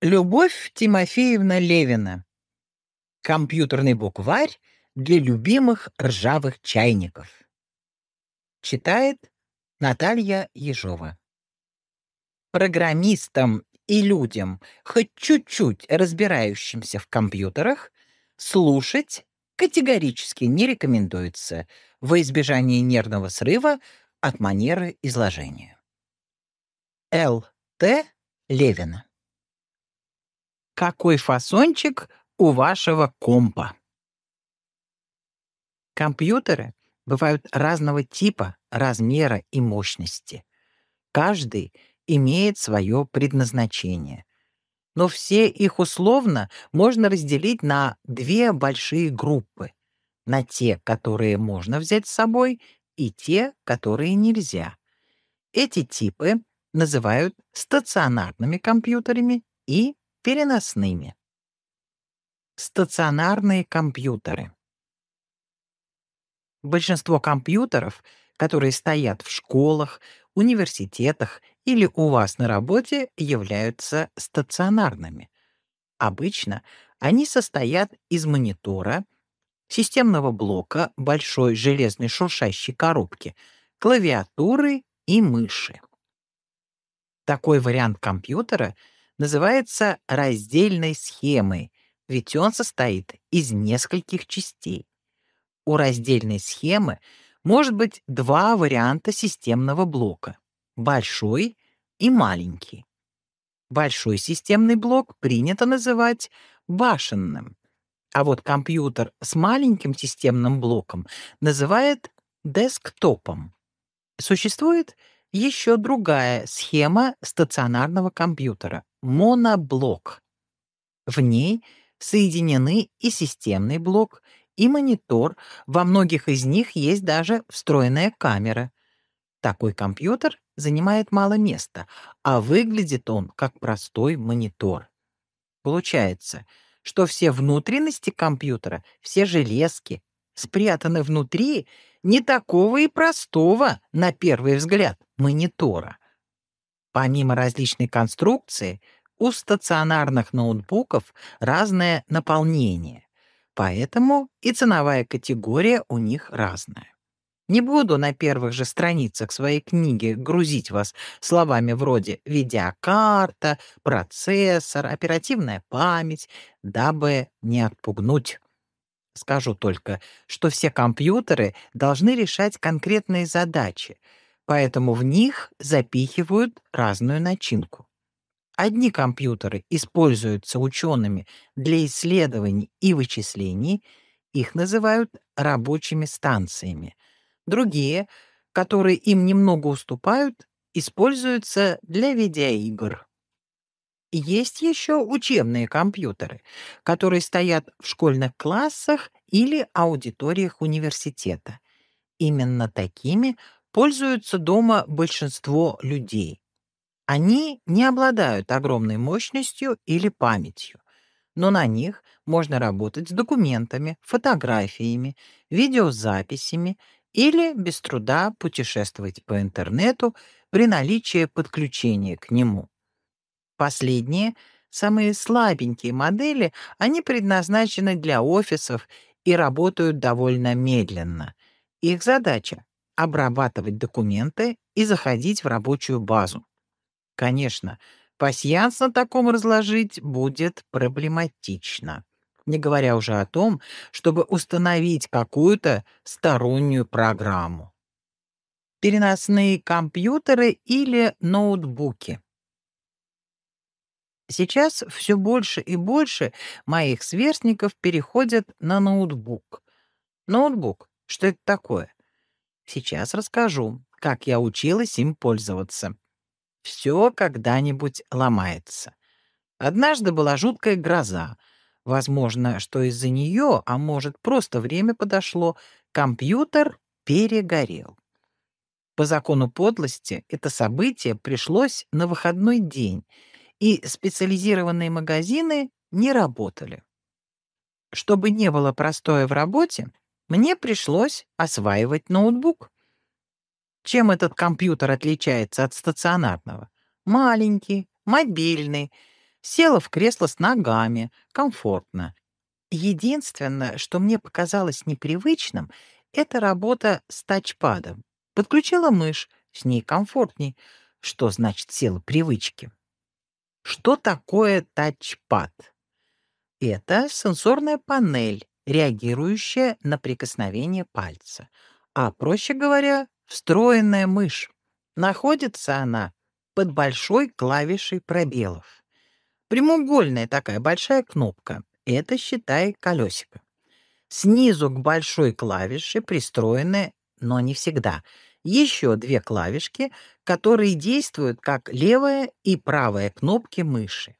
Любовь Тимофеевна Левина. Компьютерный букварь для любимых ржавых чайников. Читает Наталья Ежова. Программистам и людям, хоть чуть-чуть разбирающимся в компьютерах, слушать категорически не рекомендуется во избежание нервного срыва от манеры изложения. Л. Т. Левина какой фасончик у вашего компа. Компьютеры бывают разного типа, размера и мощности. Каждый имеет свое предназначение. Но все их условно можно разделить на две большие группы. На те, которые можно взять с собой, и те, которые нельзя. Эти типы называют стационарными компьютерами и переносными. Стационарные компьютеры. Большинство компьютеров, которые стоят в школах, университетах или у вас на работе, являются стационарными. Обычно они состоят из монитора, системного блока большой железной шуршащей коробки, клавиатуры и мыши. Такой вариант компьютера — называется раздельной схемой, ведь он состоит из нескольких частей. У раздельной схемы может быть два варианта системного блока — большой и маленький. Большой системный блок принято называть башенным, а вот компьютер с маленьким системным блоком называют десктопом. Существует еще другая схема стационарного компьютера — моноблок. В ней соединены и системный блок, и монитор, во многих из них есть даже встроенная камера. Такой компьютер занимает мало места, а выглядит он как простой монитор. Получается, что все внутренности компьютера, все железки спрятаны внутри не такого и простого, на первый взгляд, монитора. Помимо различной конструкции, у стационарных ноутбуков разное наполнение, поэтому и ценовая категория у них разная. Не буду на первых же страницах своей книги грузить вас словами вроде «видеокарта», «процессор», «оперативная память», дабы не отпугнуть. Скажу только, что все компьютеры должны решать конкретные задачи, поэтому в них запихивают разную начинку. Одни компьютеры используются учеными для исследований и вычислений, их называют рабочими станциями. Другие, которые им немного уступают, используются для видеоигр. Есть еще учебные компьютеры, которые стоят в школьных классах или аудиториях университета. Именно такими пользуются дома большинство людей. Они не обладают огромной мощностью или памятью, но на них можно работать с документами, фотографиями, видеозаписями или без труда путешествовать по интернету при наличии подключения к нему. Последние, самые слабенькие модели, они предназначены для офисов и работают довольно медленно. Их задача — обрабатывать документы и заходить в рабочую базу. Конечно, пасьянс на таком разложить будет проблематично, не говоря уже о том, чтобы установить какую-то стороннюю программу. Переносные компьютеры или ноутбуки — Сейчас все больше и больше моих сверстников переходят на ноутбук. Ноутбук — что это такое? Сейчас расскажу, как я училась им пользоваться. Все когда-нибудь ломается. Однажды была жуткая гроза. Возможно, что из-за нее, а может, просто время подошло, компьютер перегорел. По закону подлости это событие пришлось на выходной день — и специализированные магазины не работали. Чтобы не было простое в работе, мне пришлось осваивать ноутбук. Чем этот компьютер отличается от стационарного? Маленький, мобильный, села в кресло с ногами, комфортно. Единственное, что мне показалось непривычным, это работа с тачпадом. Подключила мышь, с ней комфортней. Что значит села привычки? Что такое тачпад? Это сенсорная панель, реагирующая на прикосновение пальца, а, проще говоря, встроенная мышь. Находится она под большой клавишей пробелов. Прямоугольная такая большая кнопка. Это, считай, колесико. Снизу к большой клавише пристроенная, но не всегда — еще две клавишки, которые действуют как левая и правая кнопки мыши.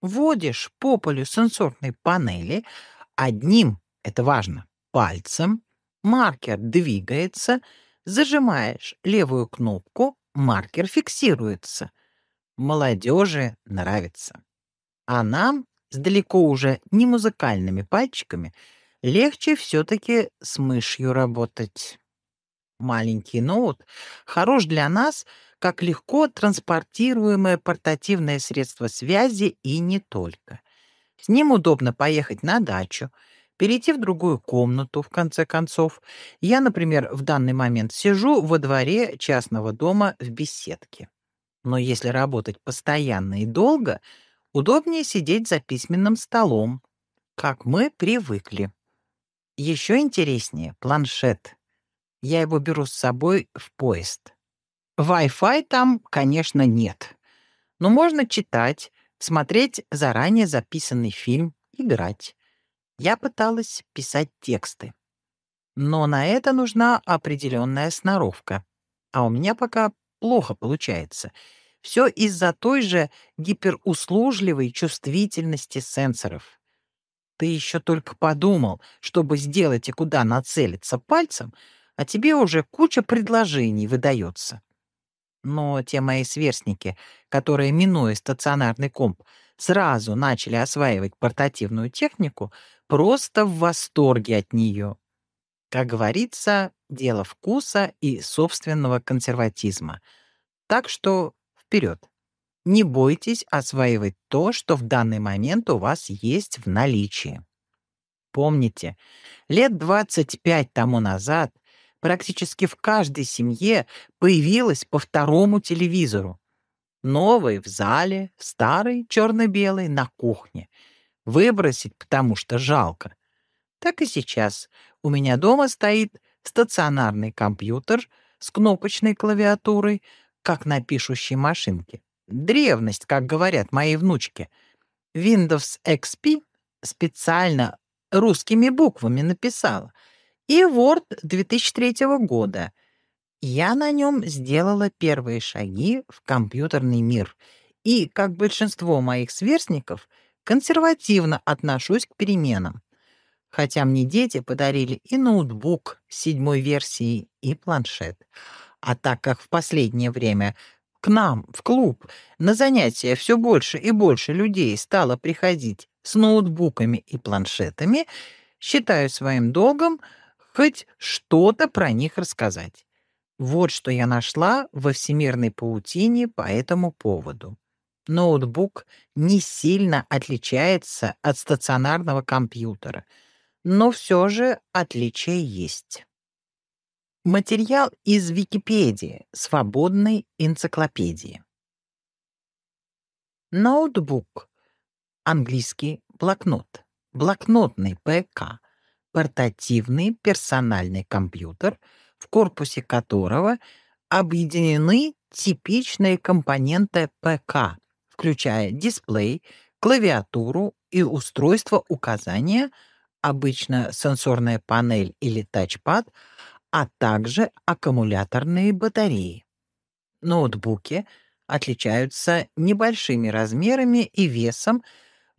Вводишь по полю сенсорной панели одним, это важно, пальцем, маркер двигается, зажимаешь левую кнопку, маркер фиксируется. Молодежи нравится. А нам с далеко уже не музыкальными пальчиками легче все-таки с мышью работать маленький ноут хорош для нас как легко транспортируемое портативное средство связи и не только. С ним удобно поехать на дачу, перейти в другую комнату, в конце концов. Я, например, в данный момент сижу во дворе частного дома в беседке. Но если работать постоянно и долго, удобнее сидеть за письменным столом, как мы привыкли. Еще интереснее планшет — я его беру с собой в поезд. Wi-Fi там, конечно, нет. Но можно читать, смотреть заранее записанный фильм, играть. Я пыталась писать тексты. Но на это нужна определенная сноровка. А у меня пока плохо получается. Все из-за той же гиперуслужливой чувствительности сенсоров. Ты еще только подумал, чтобы сделать и куда нацелиться пальцем — а тебе уже куча предложений выдается. Но те мои сверстники, которые, минуя стационарный комп, сразу начали осваивать портативную технику, просто в восторге от нее. Как говорится, дело вкуса и собственного консерватизма. Так что вперед! Не бойтесь осваивать то, что в данный момент у вас есть в наличии. Помните, лет 25 тому назад практически в каждой семье появилось по второму телевизору. Новый в зале, старый черно-белый на кухне. Выбросить, потому что жалко. Так и сейчас. У меня дома стоит стационарный компьютер с кнопочной клавиатурой, как на пишущей машинке. Древность, как говорят мои внучки. Windows XP специально русскими буквами написала — и Word 2003 года. Я на нем сделала первые шаги в компьютерный мир и, как большинство моих сверстников, консервативно отношусь к переменам. Хотя мне дети подарили и ноутбук седьмой версии, и планшет. А так как в последнее время к нам, в клуб, на занятия все больше и больше людей стало приходить с ноутбуками и планшетами, считаю своим долгом — хоть что-то про них рассказать. Вот что я нашла во всемирной паутине по этому поводу. Ноутбук не сильно отличается от стационарного компьютера, но все же отличие есть. Материал из Википедии, свободной энциклопедии. Ноутбук. Английский блокнот. Блокнотный ПК портативный персональный компьютер, в корпусе которого объединены типичные компоненты ПК, включая дисплей, клавиатуру и устройство указания, обычно сенсорная панель или тачпад, а также аккумуляторные батареи. Ноутбуки отличаются небольшими размерами и весом,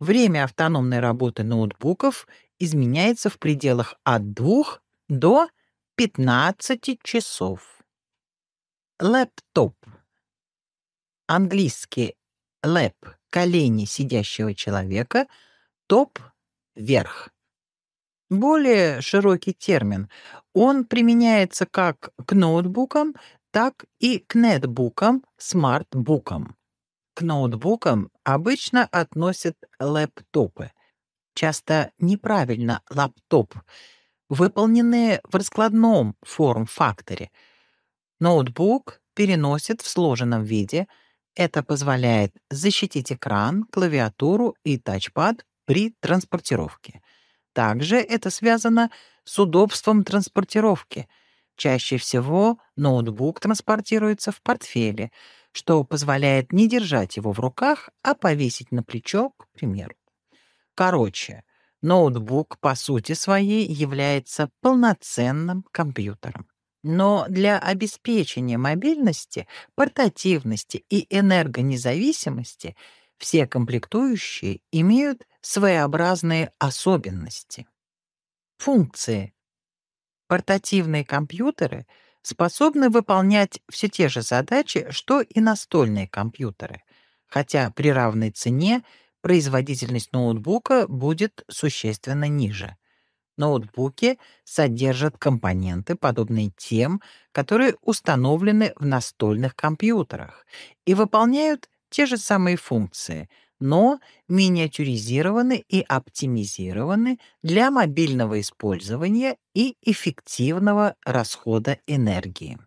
время автономной работы ноутбуков изменяется в пределах от 2 до 15 часов. Лэптоп. Английский лэп — колени сидящего человека, топ — верх. Более широкий термин. Он применяется как к ноутбукам, так и к нетбукам, смартбукам. К ноутбукам обычно относят лэптопы — часто неправильно лаптоп, выполненные в раскладном форм-факторе. Ноутбук переносит в сложенном виде. Это позволяет защитить экран, клавиатуру и тачпад при транспортировке. Также это связано с удобством транспортировки. Чаще всего ноутбук транспортируется в портфеле, что позволяет не держать его в руках, а повесить на плечо, к примеру. Короче, ноутбук по сути своей является полноценным компьютером. Но для обеспечения мобильности, портативности и энергонезависимости все комплектующие имеют своеобразные особенности. Функции. Портативные компьютеры способны выполнять все те же задачи, что и настольные компьютеры, хотя при равной цене – производительность ноутбука будет существенно ниже. Ноутбуки содержат компоненты, подобные тем, которые установлены в настольных компьютерах и выполняют те же самые функции, но миниатюризированы и оптимизированы для мобильного использования и эффективного расхода энергии.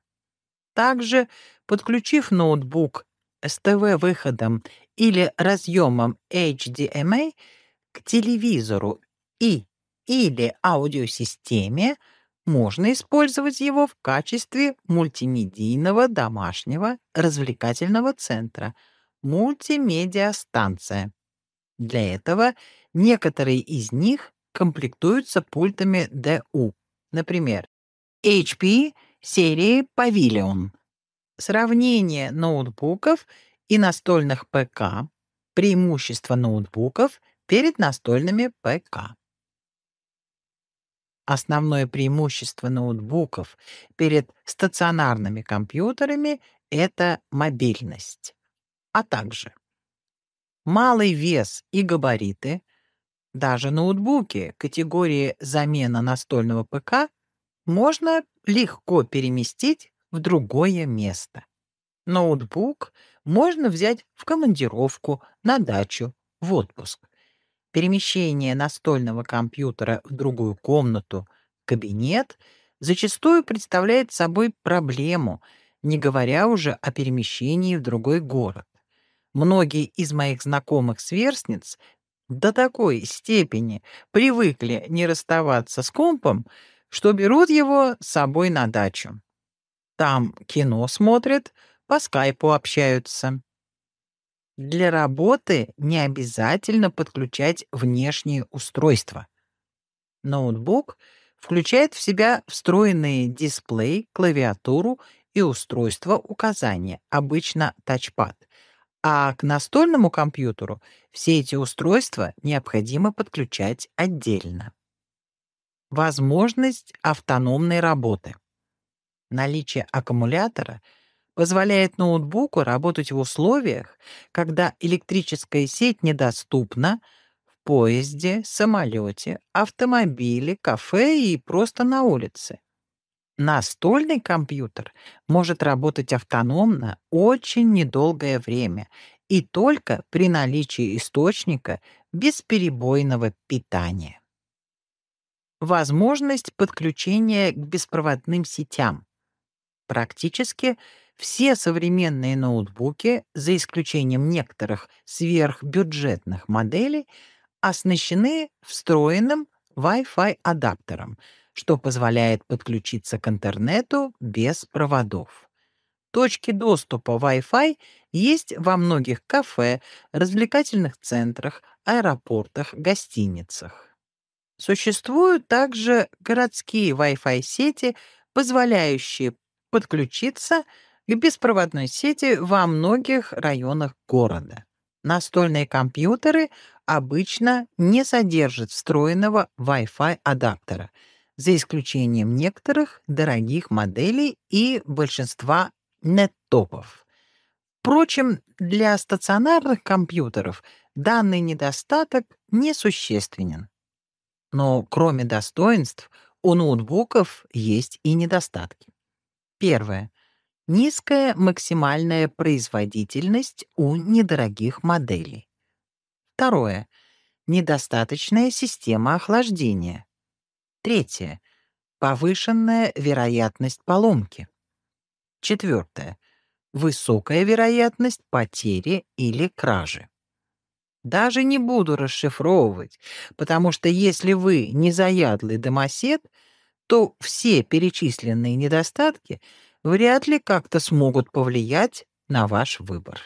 Также, подключив ноутбук с ТВ-выходом или разъемом HDMI эм к телевизору и или аудиосистеме, можно использовать его в качестве мультимедийного домашнего развлекательного центра мультимедиа станция. Для этого некоторые из них комплектуются пультами ДУ, например, HP серии Pavilion Сравнение ноутбуков и настольных ПК. Преимущества ноутбуков перед настольными ПК. Основное преимущество ноутбуков перед стационарными компьютерами — это мобильность, а также малый вес и габариты, даже ноутбуки категории замена настольного ПК можно легко переместить в другое место. Ноутбук можно взять в командировку, на дачу, в отпуск. Перемещение настольного компьютера в другую комнату, кабинет, зачастую представляет собой проблему, не говоря уже о перемещении в другой город. Многие из моих знакомых-сверстниц до такой степени привыкли не расставаться с компом, что берут его с собой на дачу. Там кино смотрят, по скайпу общаются. Для работы не обязательно подключать внешние устройства. Ноутбук включает в себя встроенный дисплей, клавиатуру и устройство указания, обычно тачпад. А к настольному компьютеру все эти устройства необходимо подключать отдельно. Возможность автономной работы. Наличие аккумулятора позволяет ноутбуку работать в условиях, когда электрическая сеть недоступна в поезде, самолете, автомобиле, кафе и просто на улице. Настольный компьютер может работать автономно очень недолгое время и только при наличии источника бесперебойного питания. Возможность подключения к беспроводным сетям. Практически все современные ноутбуки, за исключением некоторых сверхбюджетных моделей, оснащены встроенным Wi-Fi адаптером, что позволяет подключиться к интернету без проводов. Точки доступа Wi-Fi есть во многих кафе, развлекательных центрах, аэропортах, гостиницах. Существуют также городские Wi-Fi сети, позволяющие подключиться к беспроводной сети во многих районах города. Настольные компьютеры обычно не содержат встроенного Wi-Fi адаптера, за исключением некоторых дорогих моделей и большинства неттопов. Впрочем, для стационарных компьютеров данный недостаток несущественен. Но кроме достоинств, у ноутбуков есть и недостатки. Первое. Низкая максимальная производительность у недорогих моделей. Второе. Недостаточная система охлаждения. Третье. Повышенная вероятность поломки. Четвертое. Высокая вероятность потери или кражи. Даже не буду расшифровывать, потому что если вы не заядлый домосед — то все перечисленные недостатки вряд ли как-то смогут повлиять на ваш выбор.